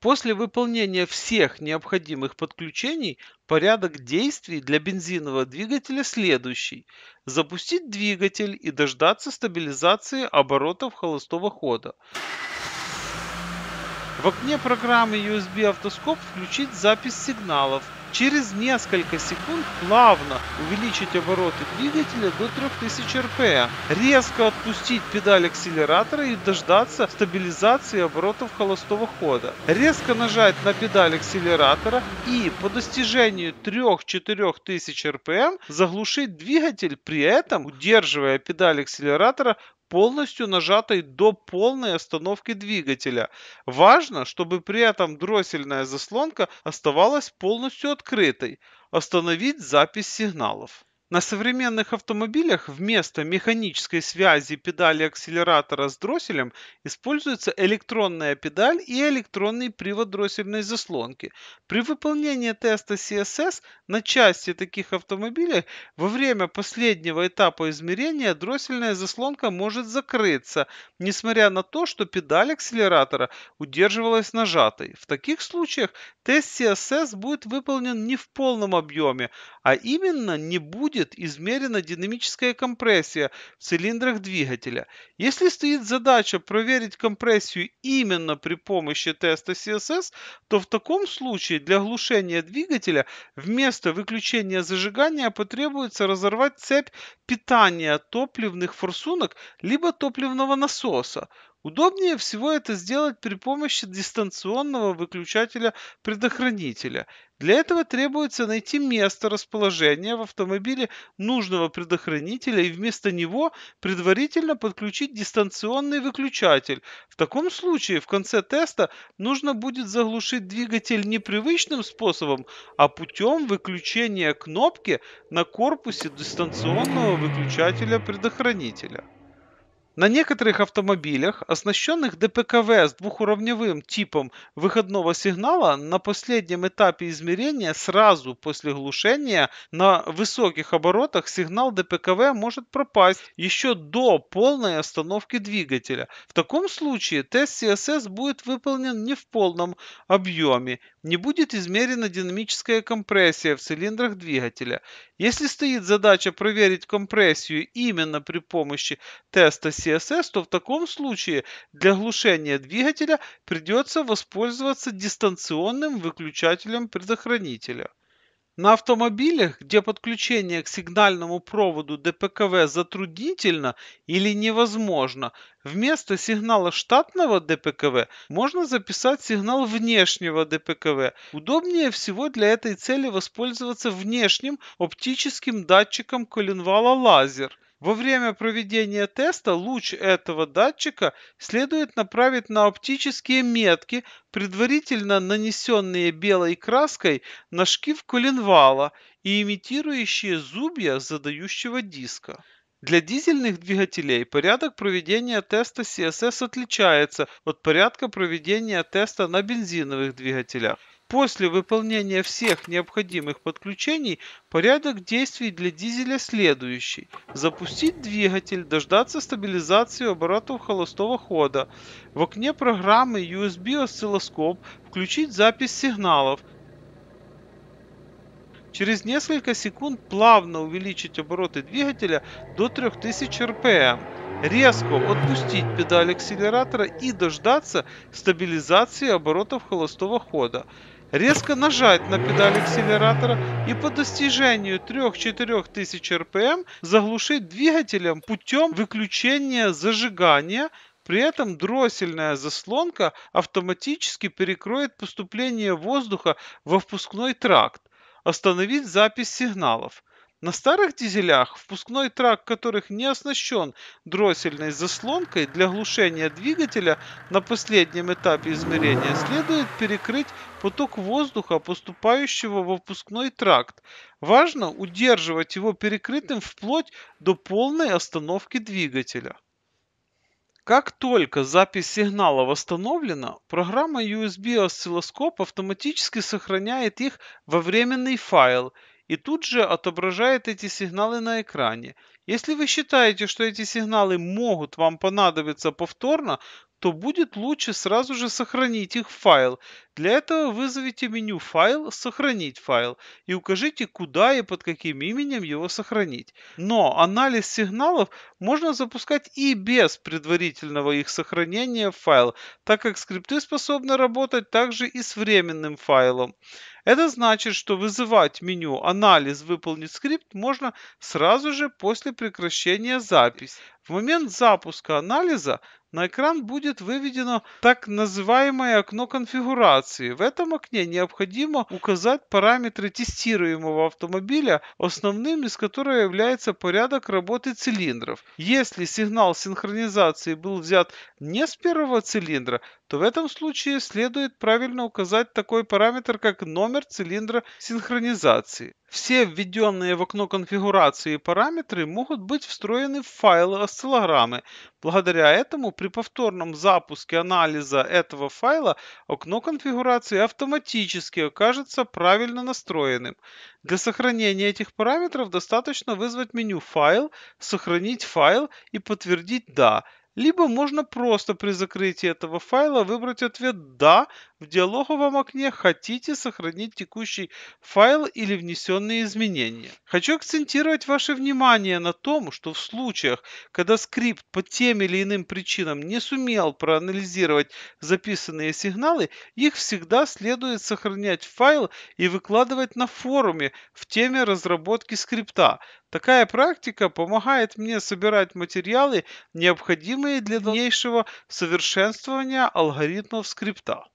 После выполнения всех необходимых подключений порядок действий для бензинового двигателя следующий. Запустить двигатель и дождаться стабилизации оборотов холостого хода. В окне программы USB автоскоп включить запись сигналов – Через несколько секунд плавно увеличить обороты двигателя до 3000 РПМ, резко отпустить педаль акселератора и дождаться стабилизации оборотов холостого хода. Резко нажать на педаль акселератора и по достижению 3-4 тысяч РПМ заглушить двигатель, при этом удерживая педаль акселератора полностью нажатой до полной остановки двигателя. Важно, чтобы при этом дроссельная заслонка оставалась полностью открытой. Остановить запись сигналов. На современных автомобилях вместо механической связи педали акселератора с дросселем используется электронная педаль и электронный привод дроссельной заслонки. При выполнении теста CSS на части таких автомобилей во время последнего этапа измерения дроссельная заслонка может закрыться, несмотря на то, что педаль акселератора удерживалась нажатой. В таких случаях тест CSS будет выполнен не в полном объеме, а именно не будет происходит измерена динамическая компрессия в цилиндрах двигателя. Если стоит задача проверить компрессию именно при помощи теста CSS, то в таком случае для глушения двигателя вместо выключения зажигания потребуется разорвать цепь питания топливных форсунок либо топливного насоса. Удобнее всего это сделать при помощи дистанционного выключателя предохранителя. Для этого требуется найти место расположения в автомобиле нужного предохранителя и вместо него предварительно подключить дистанционный выключатель. В таком случае в конце теста нужно будет заглушить двигатель не привычным способом, а путем выключения кнопки на корпусе дистанционного выключателя предохранителя. На некоторых автомобилях, оснащенных ДПКВ с двухуровневым типом выходного сигнала, на последнем этапе измерения сразу после глушения на высоких оборотах сигнал ДПКВ может пропасть еще до полной остановки двигателя. В таком случае тест CSS будет выполнен не в полном объеме, не будет измерена динамическая компрессия в цилиндрах двигателя. Если стоит задача проверить компрессию именно при помощи теста CSS, то в таком случае для глушения двигателя придется воспользоваться дистанционным выключателем предохранителя. На автомобилях, где подключение к сигнальному проводу ДПКВ затруднительно или невозможно, вместо сигнала штатного ДПКВ можно записать сигнал внешнего ДПКВ. Удобнее всего для этой цели воспользоваться внешним оптическим датчиком коленвала лазер – во время проведения теста луч этого датчика следует направить на оптические метки, предварительно нанесенные белой краской на шкив коленвала и имитирующие зубья задающего диска. Для дизельных двигателей порядок проведения теста CSS отличается от порядка проведения теста на бензиновых двигателях. После выполнения всех необходимых подключений порядок действий для дизеля следующий. Запустить двигатель, дождаться стабилизации оборотов холостого хода. В окне программы USB осциллоскоп включить запись сигналов. Через несколько секунд плавно увеличить обороты двигателя до 3000 РПМ. Резко отпустить педаль акселератора и дождаться стабилизации оборотов холостого хода резко нажать на педаль акселератора и по достижению 3-4 тысяч РПМ заглушить двигателем путем выключения зажигания при этом дроссельная заслонка автоматически перекроет поступление воздуха во впускной тракт, остановить запись сигналов. На старых дизелях впускной трак которых не оснащен дроссельной заслонкой для глушения двигателя на последнем этапе измерения следует перекрыть поток воздуха, поступающего в впускной тракт. Важно удерживать его перекрытым вплоть до полной остановки двигателя. Как только запись сигнала восстановлена, программа USB-осциллоскоп автоматически сохраняет их во временный файл – и тут же отображает эти сигналы на экране. Если вы считаете, что эти сигналы могут вам понадобиться повторно, то будет лучше сразу же сохранить их в файл. Для этого вызовите меню «Файл», «Сохранить файл» и укажите, куда и под каким именем его сохранить. Но анализ сигналов можно запускать и без предварительного их сохранения в файл, так как скрипты способны работать также и с временным файлом. Это значит, что вызывать меню «Анализ выполнить скрипт» можно сразу же после прекращения записи. В момент запуска анализа на экран будет выведено так называемое окно конфигурации. В этом окне необходимо указать параметры тестируемого автомобиля, основным из которых является порядок работы цилиндров. Если сигнал синхронизации был взят не с первого цилиндра, то в этом случае следует правильно указать такой параметр, как номер цилиндра синхронизации. Все введенные в окно конфигурации параметры могут быть встроены в файлы осциллограммы. Благодаря этому при повторном запуске анализа этого файла окно конфигурации автоматически окажется правильно настроенным. Для сохранения этих параметров достаточно вызвать меню «Файл», «Сохранить файл» и подтвердить «Да». Либо можно просто при закрытии этого файла выбрать ответ «Да», в диалоговом окне «Хотите сохранить текущий файл или внесенные изменения?». Хочу акцентировать ваше внимание на том, что в случаях, когда скрипт по тем или иным причинам не сумел проанализировать записанные сигналы, их всегда следует сохранять в файл и выкладывать на форуме в теме разработки скрипта. Такая практика помогает мне собирать материалы, необходимые для дальнейшего совершенствования алгоритмов скрипта.